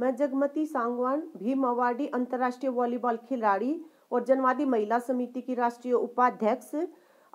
मैं जगमती सांगवान भीम अवार्डी अंतर्राष्ट्रीय वॉलीबॉल खिलाड़ी और जनवादी महिला समिति की राष्ट्रीय उपाध्यक्ष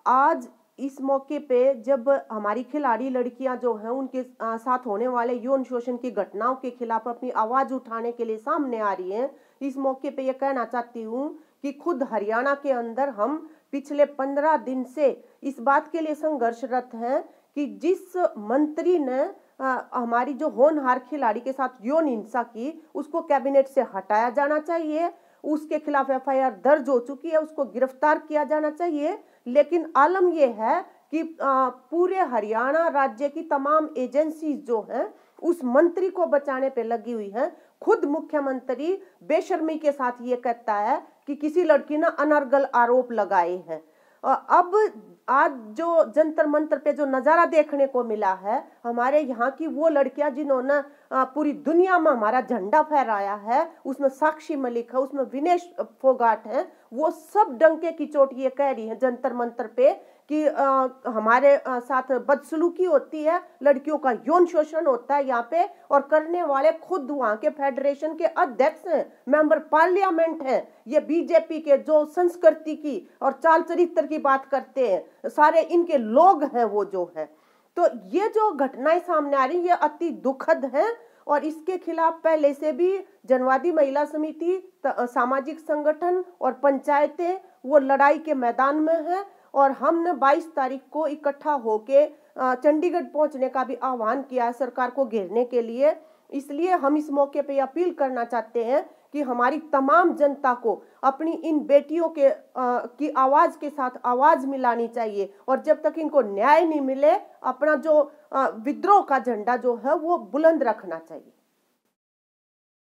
आज इस मौके पे जब हमारी खिलाड़ी लड़कियां जो हैं उनके साथ होने वाले यौन शोषण की घटनाओं के खिलाफ अपनी आवाज उठाने के लिए सामने आ रही हैं इस मौके पे ये कहना चाहती हूँ कि खुद हरियाणा के अंदर हम पिछले पंद्रह दिन से इस बात के लिए संघर्षरत हैं कि जिस मंत्री ने आ, हमारी जो होनहार खिलाड़ी के साथ यौन हिंसा की उसको कैबिनेट से हटाया जाना चाहिए उसके खिलाफ एफआईआर दर्ज हो चुकी है उसको गिरफ्तार किया जाना चाहिए लेकिन आलम यह है कि आ, पूरे हरियाणा राज्य की तमाम एजेंसी जो है उस मंत्री को बचाने पे लगी हुई है खुद मुख्यमंत्री बेशर्मी के साथ ये कहता है कि किसी लड़की ने अनर्गल आरोप लगाए हैं अब आज जो जंतर मंतर पे जो नज़ारा देखने को मिला है हमारे यहाँ की वो लड़कियां जिन्होंने पूरी दुनिया में हमारा झंडा फहराया है उसमें साक्षी मलिक है उसमें विनेश फोगाट है वो सब डंके की चोट ये कह रही है जंतर मंतर पे कि आ, हमारे आ, साथ बदसलूकी होती है लड़कियों का यौन शोषण होता है यहाँ पे और करने वाले खुद वहाँ के फेडरेशन के अध्यक्ष हैं मेंबर पार्लियामेंट हैं ये बीजेपी के जो संस्कृति की और चाल चरित्र की बात करते हैं सारे इनके लोग हैं वो जो है तो ये जो घटनाएं सामने आ रही ये अति दुखद है और इसके खिलाफ पहले से भी जनवादी महिला समिति सामाजिक संगठन और पंचायतें वो लड़ाई के मैदान में हैं और हमने 22 तारीख को इकट्ठा होके चंडीगढ़ पहुंचने का भी आह्वान किया है सरकार को घेरने के लिए इसलिए हम इस मौके पे अपील करना चाहते हैं कि हमारी तमाम जनता को अपनी इन बेटियों के आ, की आवाज़ के साथ आवाज़ मिलानी चाहिए और जब तक इनको न्याय नहीं मिले अपना जो विद्रोह का झंडा जो है वो बुलंद रखना चाहिए